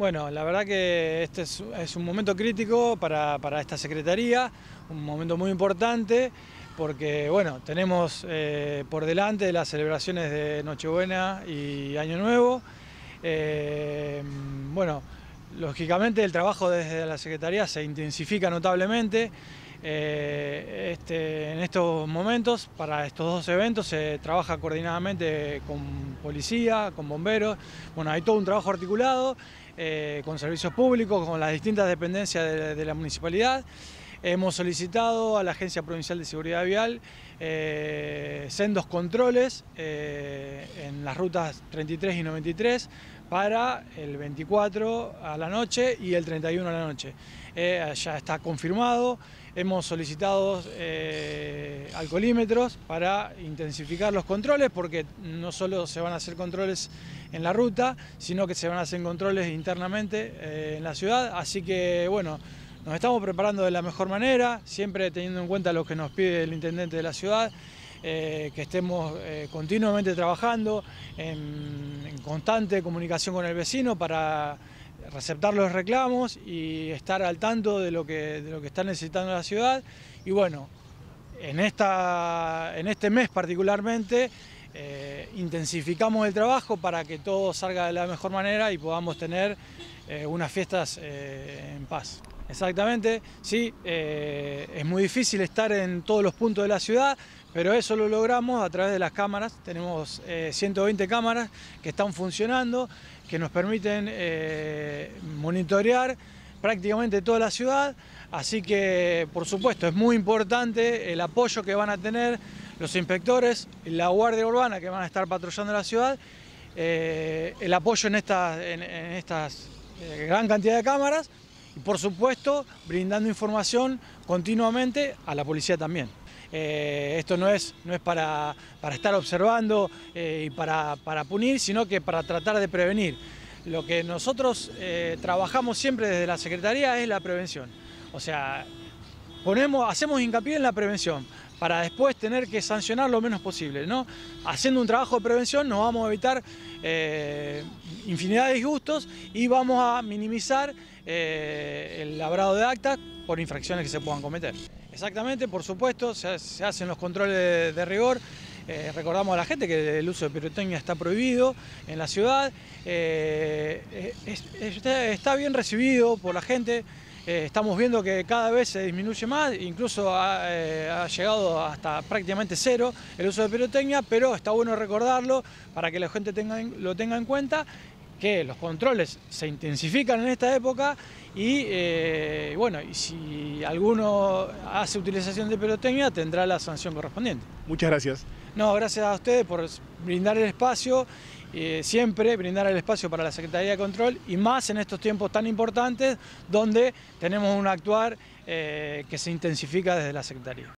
Bueno, la verdad que este es, un momento crítico para, esta Secretaría, un momento muy importante, porque bueno, tenemos eh, por delante las celebraciones de Nochebuena y Año Nuevo. Eh, bueno, lógicamente el trabajo desde la Secretaría se intensifica notablemente. Eh, este, en estos momentos, para estos dos eventos, se trabaja coordinadamente con policía, con bomberos. Bueno, hay todo un trabajo articulado eh, con servicios públicos, con las distintas dependencias de la municipalidad. Hemos solicitado a la Agencia Provincial de Seguridad Vial eh, sendos controles eh, en las rutas 33 y 93 para el 24 a la noche y el 31 a la noche. Eh, ya está confirmado, hemos solicitado alcoholímetros para intensificar los controles porque no solo se van a hacer controles en la ruta, sino que se van a hacer controles internamente en la ciudad, así que bueno, nos estamos preparando de la mejor manera, siempre teniendo en cuenta lo que nos pide el intendente de la ciudad, eh, que estemos eh, continuamente trabajando en, constante comunicación con el vecino para receptar los reclamos y estar al tanto de lo que, está necesitando la ciudad. Y bueno, en, esta, en este mes particularmente eh, intensificamos el trabajo para que todo salga de la mejor manera y podamos tener unas fiestas en paz. Exactamente, sí, eh, es muy difícil estar en todos los puntos de la ciudad, pero eso lo logramos a través de las cámaras. Tenemos 120 eh, cámaras que están funcionando, que nos permiten eh, monitorear prácticamente toda la ciudad, así que por supuesto es muy importante el apoyo que van a tener los inspectores, la Guardia Urbana que van a estar patrullando la ciudad, el apoyo en esta en estas gran cantidad de cámaras y por supuesto, brindando información continuamente a la policía también. Eh, esto no es, para, estar observando eh, y para, punir, sino que para tratar de prevenir. Lo que nosotros eh, trabajamos siempre desde la Secretaría es la prevención. O sea, hacemos hincapié en la prevención para después tener que sancionar lo menos posible. ¿no? Haciendo un trabajo de prevención nos vamos a evitar eh, infinidad de disgustos y vamos a minimizar eh, el labrado de actas por infracciones que se puedan cometer. Exactamente, por supuesto, se, hacen los controles de, rigor. Eh, recordamos a la gente que el uso de pirotecnia está prohibido en la ciudad. está, bien recibido por la gente. Eh, estamos viendo que cada vez se disminuye más, incluso eh, ha, llegado hasta prácticamente cero el uso de pirotecnia, pero está bueno recordarlo para que la gente tenga, lo tenga en cuenta que los controles se intensifican en esta época y eh, bueno, y si alguno hace utilización de pirotecnia tendrá la sanción correspondiente. Muchas gracias. No, gracias a ustedes por brindar el espacio eh, siempre brindar el espacio para la Secretaría de Control y más en estos tiempos tan importantes donde tenemos un actuar eh, que se intensifica desde la Secretaría.